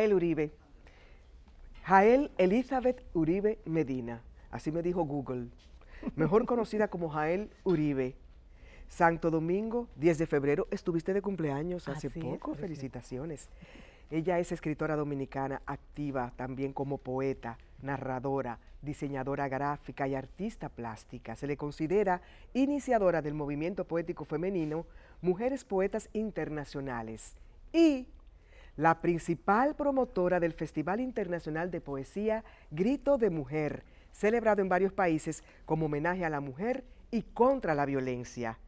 Jael Uribe. Jael Elizabeth Uribe Medina, así me dijo Google, mejor conocida como Jael Uribe. Santo Domingo, 10 de febrero, estuviste de cumpleaños ah, hace poco, felicitaciones. Ella es escritora dominicana, activa también como poeta, narradora, diseñadora gráfica y artista plástica. Se le considera iniciadora del movimiento poético femenino Mujeres Poetas Internacionales y la principal promotora del Festival Internacional de Poesía Grito de Mujer, celebrado en varios países como homenaje a la mujer y contra la violencia.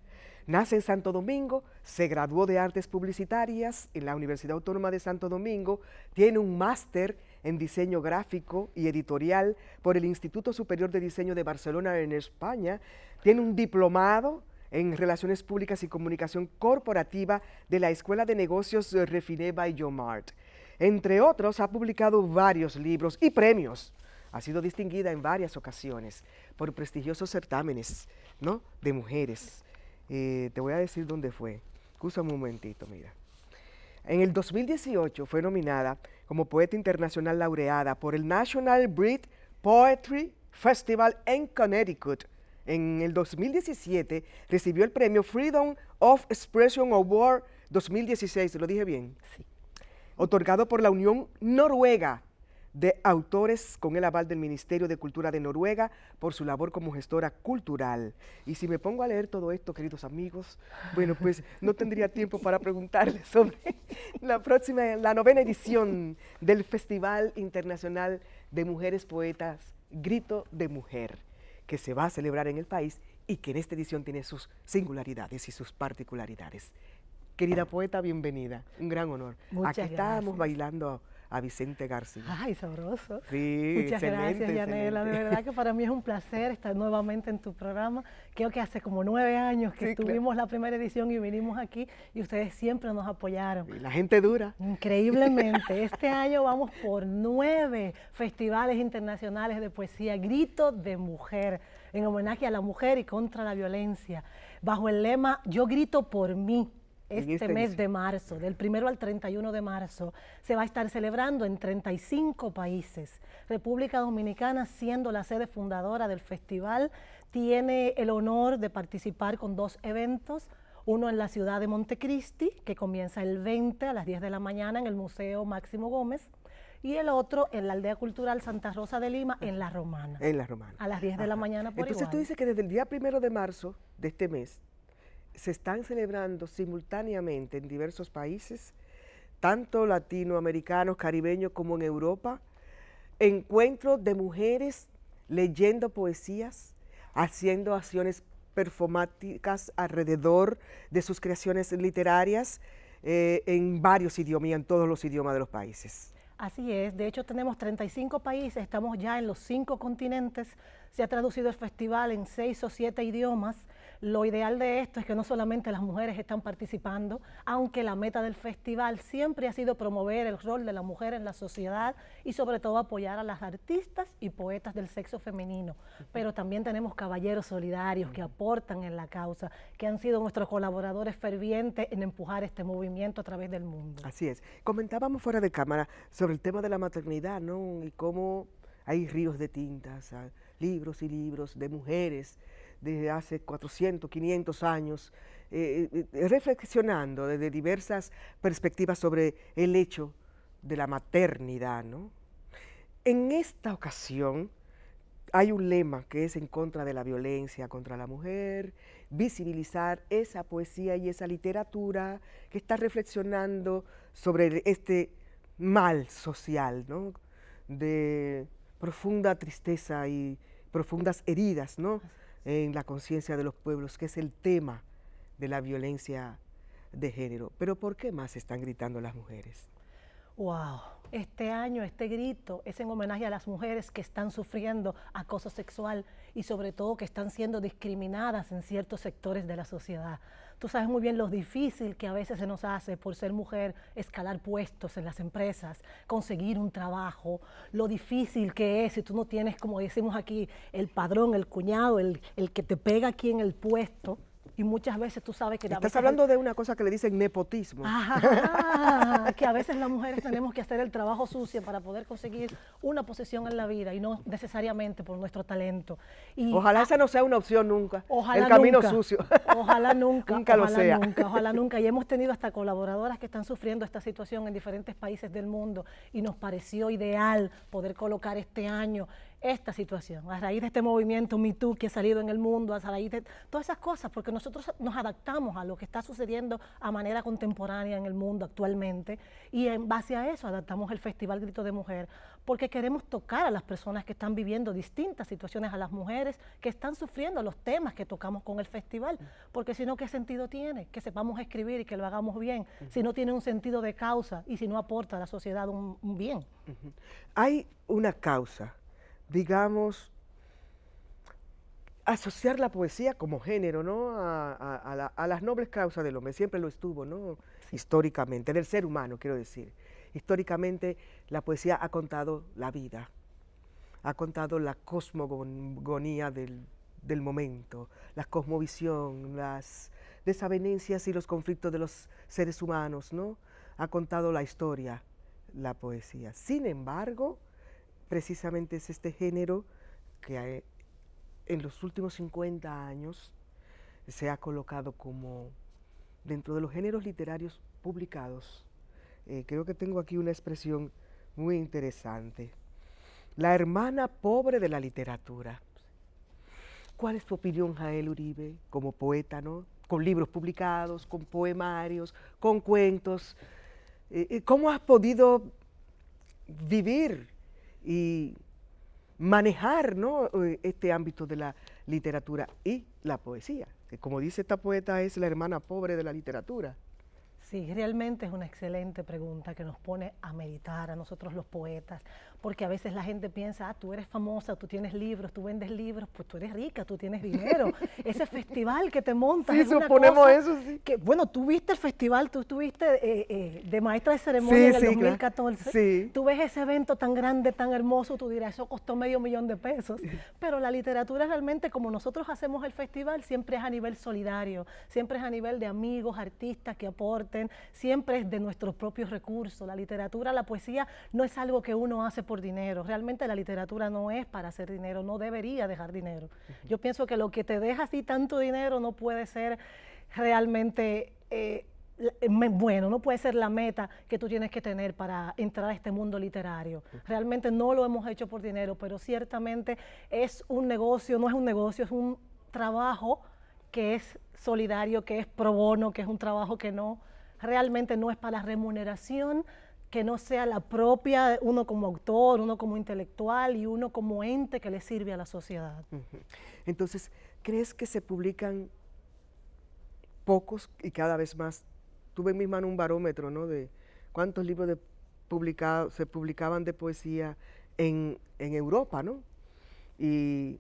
Nace en Santo Domingo, se graduó de Artes Publicitarias en la Universidad Autónoma de Santo Domingo, tiene un máster en diseño gráfico y editorial por el Instituto Superior de Diseño de Barcelona en España, tiene un diplomado en Relaciones Públicas y Comunicación Corporativa de la Escuela de Negocios eh, Refiné by Yomart. Entre otros, ha publicado varios libros y premios. Ha sido distinguida en varias ocasiones por prestigiosos certámenes ¿no? de mujeres. Eh, te voy a decir dónde fue. Excusa un momentito, mira. En el 2018 fue nominada como poeta internacional laureada por el National Breed Poetry Festival en Connecticut en el 2017 recibió el premio Freedom of Expression Award 2016, ¿lo dije bien? Sí. Otorgado por la Unión Noruega de autores con el aval del Ministerio de Cultura de Noruega por su labor como gestora cultural. Y si me pongo a leer todo esto, queridos amigos, bueno, pues no tendría tiempo para preguntarles sobre la próxima, la novena edición del Festival Internacional de Mujeres Poetas, Grito de Mujer que se va a celebrar en el país y que en esta edición tiene sus singularidades y sus particularidades. Querida poeta, bienvenida. Un gran honor. Aquí estábamos bailando a Vicente García. Ay, sabroso. Sí, Muchas gracias, Yanela. De verdad que para mí es un placer estar nuevamente en tu programa. Creo que hace como nueve años que tuvimos la primera edición y vinimos aquí y ustedes siempre nos apoyaron. Y la gente dura. Increíblemente. este año vamos por nueve festivales internacionales de poesía, Grito de Mujer, en homenaje a la mujer y contra la violencia, bajo el lema Yo grito por mí este, este, mes de marzo, del primero al 31 de marzo, se va a estar celebrando en 35 países. República Dominicana, siendo la sede fundadora del festival, tiene el honor de participar con dos eventos. Uno en la ciudad de Montecristi, que comienza el 20 a las 10 de la mañana en el Museo Máximo Gómez, y el otro en la aldea cultural Santa Rosa de Lima, en La Romana. En La Romana. A las 10 de la mañana por Entonces tú dices que desde el día primero de marzo de este mes se están celebrando simultáneamente en diversos países, tanto latinoamericanos, caribeños como en Europa, encuentros de mujeres leyendo poesías, haciendo acciones performáticas alrededor de sus creaciones literarias eh, en varios idiomas en todos los idiomas de los países. Así es, de hecho tenemos 35 países, estamos ya en los cinco continentes, se ha traducido el festival en seis o siete idiomas lo ideal de esto es que no solamente las mujeres están participando, aunque la meta del festival siempre ha sido promover el rol de la mujer en la sociedad y sobre todo apoyar a las artistas y poetas del sexo femenino. Pero también tenemos caballeros solidarios que aportan en la causa, que han sido nuestros colaboradores fervientes en empujar este movimiento a través del mundo. Así es. Comentábamos fuera de cámara sobre el tema de la maternidad, ¿no? Y cómo hay ríos de tintas, ah, libros y libros de mujeres desde hace 400, 500 años, eh, eh, eh, reflexionando desde diversas perspectivas sobre el hecho de la maternidad. ¿no? En esta ocasión hay un lema que es en contra de la violencia contra la mujer, visibilizar esa poesía y esa literatura que está reflexionando sobre este mal social, ¿no? de profunda tristeza y profundas heridas, ¿no? en la conciencia de los pueblos, que es el tema de la violencia de género. Pero ¿por qué más están gritando las mujeres? wow, este año, este grito es en homenaje a las mujeres que están sufriendo acoso sexual y sobre todo que están siendo discriminadas en ciertos sectores de la sociedad. Tú sabes muy bien lo difícil que a veces se nos hace por ser mujer escalar puestos en las empresas, conseguir un trabajo, lo difícil que es si tú no tienes, como decimos aquí, el padrón, el cuñado, el, el que te pega aquí en el puesto y muchas veces tú sabes que... Estás hablando de una cosa que le dicen nepotismo. que a veces las mujeres tenemos que hacer el trabajo sucio para poder conseguir una posición en la vida y no necesariamente por nuestro talento. ojalá esa no sea una opción nunca, el camino sucio. Ojalá nunca, nunca lo sea. nunca, ojalá nunca. Y hemos tenido hasta colaboradoras que están sufriendo esta situación en diferentes países del mundo y nos pareció ideal poder colocar este año esta situación, a raíz de este movimiento MeToo que ha salido en el mundo, a raíz de todas esas cosas, porque nosotros nos adaptamos a lo que está sucediendo a manera contemporánea en el mundo actualmente y en base a eso adaptamos el Festival Grito de Mujer, porque queremos tocar a las personas que están viviendo distintas situaciones, a las mujeres que están sufriendo los temas que tocamos con el festival, porque si no, ¿qué sentido tiene? Que sepamos escribir y que lo hagamos bien, si no tiene un sentido de causa y si no aporta a la sociedad un, bien. Hay una causa digamos, asociar la poesía como género, ¿no? A, las nobles causas del hombre, siempre lo estuvo, ¿no? Históricamente, del ser humano, quiero decir. Históricamente, la poesía ha contado la vida, ha contado la cosmogonía del, del momento, la cosmovisión, las desavenencias y los conflictos de los seres humanos, ¿no? Ha contado la historia, la poesía. Sin embargo, precisamente es este género que eh, en los últimos 50 años se ha colocado como dentro de los géneros literarios publicados. Eh, creo que tengo aquí una expresión muy interesante. La hermana pobre de la literatura. ¿Cuál es tu opinión, Jael Uribe, como poeta, ¿no? con libros publicados, con poemarios, con cuentos? Eh, ¿Cómo has podido vivir y manejar eh, este ámbito de la literatura y la poesía, que como dice esta poeta es la hermana pobre de la literatura. Sí, realmente es una excelente pregunta que nos pone a meditar a nosotros los poetas, porque a veces la gente piensa, ah, tú eres famosa, tú tienes libros, tú vendes libros, pues tú eres rica, tú tienes dinero. Ese festival que te montas. Sí, es suponemos una cosa eso, Que, bueno, tú viste el festival, tú estuviste eh, eh, de maestra de ceremonia en el sí, 2014. Tú ves ese evento tan grande, tan hermoso, tú dirás, eso costó medio millón de pesos. Pero la literatura realmente, como nosotros hacemos el festival, siempre es a nivel solidario, siempre es a nivel de amigos, artistas que aporten, siempre es de nuestros propios recursos. La literatura, la poesía, no es algo que uno hace dinero. Realmente la literatura no es para hacer dinero, no debería dejar dinero. Yo pienso que lo que te deja así tanto dinero no puede ser realmente... Eh, bueno, no puede ser la meta que tú tienes que tener para entrar a este mundo literario. Realmente no lo hemos hecho por dinero, pero ciertamente es un negocio, no es un negocio, es un trabajo que es solidario, que es pro bono, que es un trabajo que no, realmente no es para la remuneración que no sea la propia, uno como autor, uno como intelectual y uno como ente que le sirve a la sociedad. Entonces, ¿crees que se publican pocos y cada vez más? Tuve en mis manos un barómetro, ¿no? De cuántos libros de se publicaban de poesía en, en Europa, ¿no? Y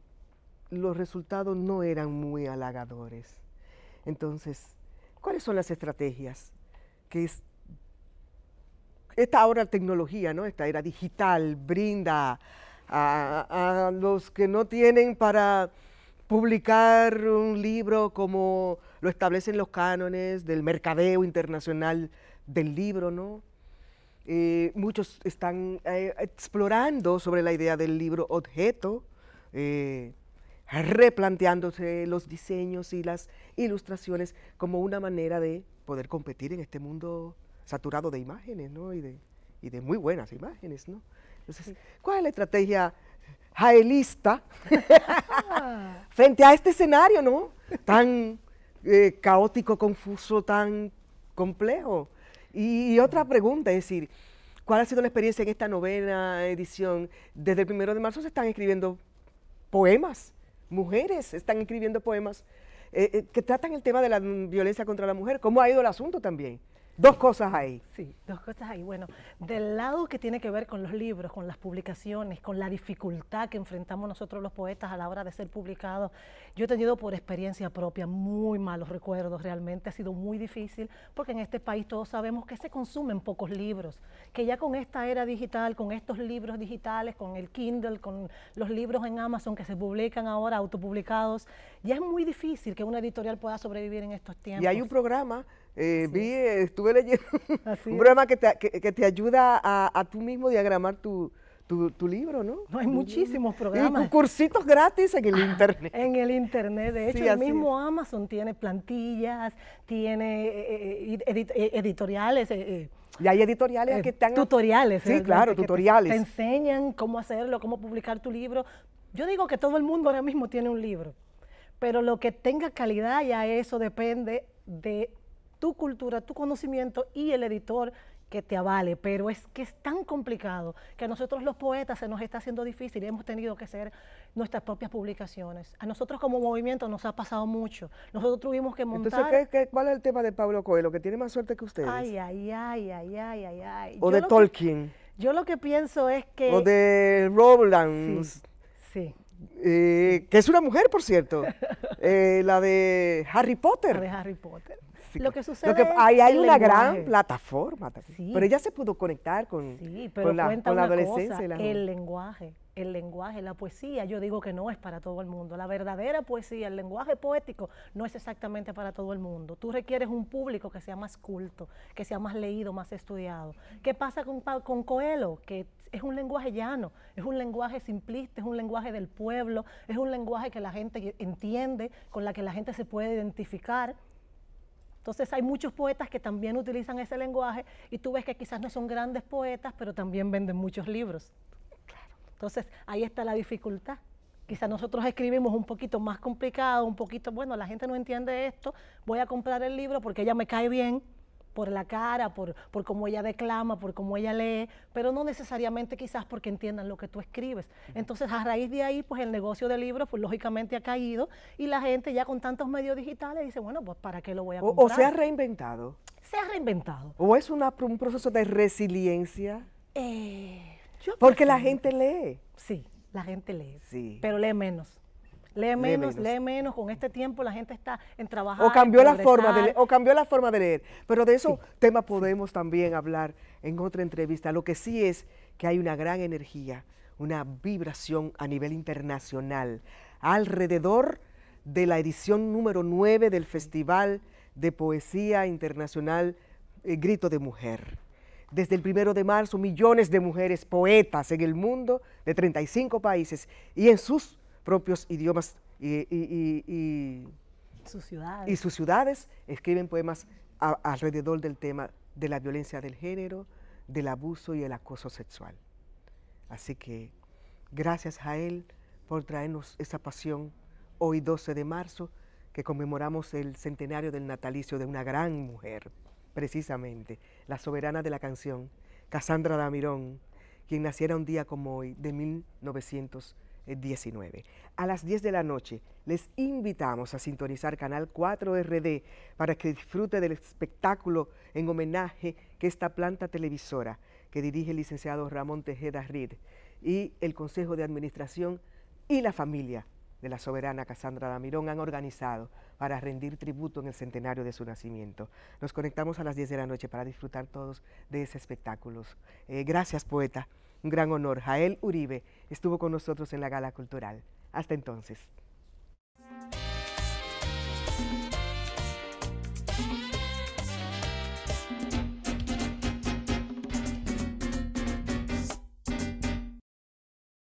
los resultados no eran muy halagadores. Entonces, ¿cuáles son las estrategias que esta ahora tecnología, ¿no? Esta era digital brinda a, los que no tienen para publicar un libro como lo establecen los cánones del mercadeo internacional del libro, ¿no? Eh, muchos están eh, explorando sobre la idea del libro objeto, eh, replanteándose los diseños y las ilustraciones como una manera de poder competir en este mundo saturado de imágenes, ¿no? Y de, muy buenas imágenes, ¿no? Entonces, ¿cuál es la estrategia jaelista ah. frente a este escenario, ¿no? Tan eh, caótico, confuso, tan complejo. Y, otra pregunta, es decir, ¿cuál ha sido la experiencia en esta novena edición? Desde el primero de marzo se están escribiendo poemas, mujeres están escribiendo poemas eh, eh, que tratan el tema de la violencia contra la mujer. ¿Cómo ha ido el asunto también? Dos cosas ahí. Sí, dos cosas ahí. Bueno, del lado que tiene que ver con los libros, con las publicaciones, con la dificultad que enfrentamos nosotros los poetas a la hora de ser publicados, yo he tenido por experiencia propia muy malos recuerdos, realmente ha sido muy difícil, porque en este país todos sabemos que se consumen pocos libros, que ya con esta era digital, con estos libros digitales, con el Kindle, con los libros en Amazon que se publican ahora, autopublicados, ya es muy difícil que una editorial pueda sobrevivir en estos tiempos. Y hay un programa eh, Vi, eh, estuve leyendo un programa que te, que, te ayuda a, a, tú mismo diagramar tu, libro, ¿no? hay muchísimos programas. Y cursitos gratis en el ah, internet. En el internet, de hecho, el mismo Amazon tiene plantillas, tiene eh, eh, editoriales. y hay editoriales que Tutoriales. Sí, claro, tutoriales. te, enseñan cómo hacerlo, cómo publicar tu libro. Yo digo que todo el mundo ahora mismo tiene un libro, pero lo que tenga calidad ya eso depende de tu cultura, tu conocimiento y el editor que te avale, pero es que es tan complicado que a nosotros los poetas se nos está haciendo difícil y hemos tenido que hacer nuestras propias publicaciones. A nosotros como movimiento nos ha pasado mucho. Nosotros tuvimos que montar... Entonces, cuál es el tema de Pablo Coelho? ¿Que tiene más suerte que ustedes? Ay, ay, ay, ay, ay, ay. ay. O de Tolkien. yo lo que pienso es que... O de Roblands, Sí. Eh, que es una mujer, por cierto. Eh, la de Harry Potter. La de Harry Potter. Lo que sucede que, ahí hay una gran plataforma Pero ella se pudo conectar con, la, adolescencia. Cosa, el lenguaje, el lenguaje, la poesía, yo digo que no es para todo el mundo. La verdadera poesía, el lenguaje poético, no es exactamente para todo el mundo. Tú requieres un público que sea más culto, que sea más leído, más estudiado. ¿Qué pasa con, con Coelho? Que es un lenguaje llano, es un lenguaje simplista, es un lenguaje del pueblo, es un lenguaje que la gente entiende, con la que la gente se puede identificar. Entonces hay muchos poetas que también utilizan ese lenguaje y tú ves que quizás no son grandes poetas, pero también venden muchos libros. Entonces ahí está la dificultad. Quizás nosotros escribimos un poquito más complicado, un poquito, bueno, la gente no entiende esto, voy a comprar el libro porque ella me cae bien, por la cara, por, cómo ella declama, por cómo ella lee, pero no necesariamente quizás porque entiendan lo que tú escribes. Entonces, a raíz de ahí, pues el negocio de libros, pues lógicamente ha caído y la gente ya con tantos medios digitales dice, bueno, pues ¿para qué lo voy a comprar? O, se ha reinventado. Se ha reinventado. ¿O es un proceso de resiliencia? Eh, porque la gente lee. Sí, la gente lee, sí. pero lee menos lee menos, lee menos, con este tiempo la gente está en trabajar. O cambió, la forma de, o cambió la forma de leer, pero de eso tema podemos también hablar en otra entrevista. Lo que sí es que hay una gran energía, una vibración a nivel internacional alrededor de la edición número 9 del Festival de Poesía Internacional eh, Grito de Mujer. Desde el primero de marzo, millones de mujeres poetas en el mundo de 35 países y en sus propios idiomas y, sus ciudades. escriben poemas alrededor del tema de la violencia del género, del abuso y el acoso sexual. Así que gracias a él por traernos esa pasión hoy 12 de marzo, que conmemoramos el centenario del natalicio de una gran mujer, precisamente, la soberana de la canción, Cassandra Damirón, quien naciera un día como hoy, de 1900. 19. A las 10 de la noche les invitamos a sintonizar Canal 4 RD para que disfrute del espectáculo en homenaje que esta planta televisora que dirige el licenciado Ramón Tejeda Rid y el Consejo de Administración y la familia de la soberana Casandra Damirón han organizado para rendir tributo en el centenario de su nacimiento. Nos conectamos a las 10 de la noche para disfrutar todos de ese espectáculo. Eh, gracias, poeta un gran honor. Jael Uribe estuvo con nosotros en la Gala Cultural. Hasta entonces.